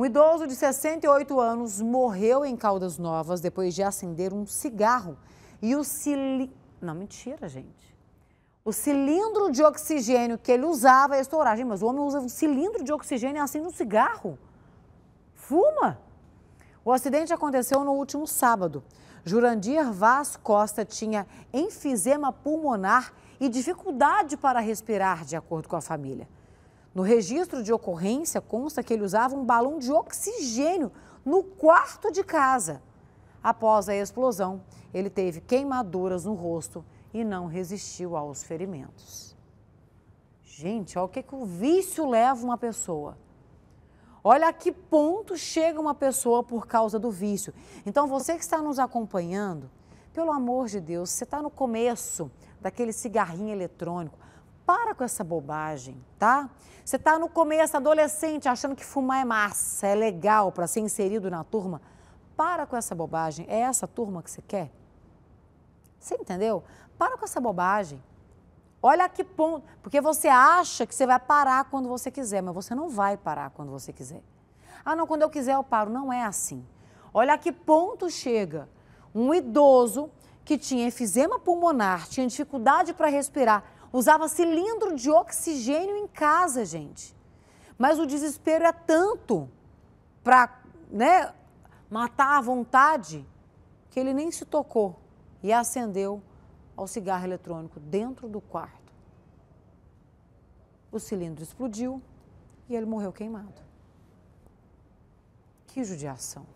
Um idoso de 68 anos morreu em Caldas Novas depois de acender um cigarro e o cilindro. Não, mentira, gente. O cilindro de oxigênio que ele usava ia é estourar. Gente, mas o homem usa um cilindro de oxigênio e acende um cigarro. Fuma! O acidente aconteceu no último sábado. Jurandir Vaz Costa tinha enfisema pulmonar e dificuldade para respirar, de acordo com a família. No registro de ocorrência consta que ele usava um balão de oxigênio no quarto de casa. Após a explosão, ele teve queimaduras no rosto e não resistiu aos ferimentos. Gente, olha o que, que o vício leva uma pessoa. Olha a que ponto chega uma pessoa por causa do vício. Então, você que está nos acompanhando, pelo amor de Deus, você está no começo daquele cigarrinho eletrônico, para com essa bobagem, tá? Você está no começo adolescente achando que fumar é massa, é legal para ser inserido na turma. Para com essa bobagem. É essa turma que você quer? Você entendeu? Para com essa bobagem. Olha a que ponto. Porque você acha que você vai parar quando você quiser, mas você não vai parar quando você quiser. Ah, não, quando eu quiser eu paro. Não é assim. Olha a que ponto chega um idoso que tinha efizema pulmonar, tinha dificuldade para respirar, usava cilindro de oxigênio em casa, gente. Mas o desespero é tanto para né, matar à vontade que ele nem se tocou e acendeu ao cigarro eletrônico dentro do quarto. O cilindro explodiu e ele morreu queimado. Que judiação.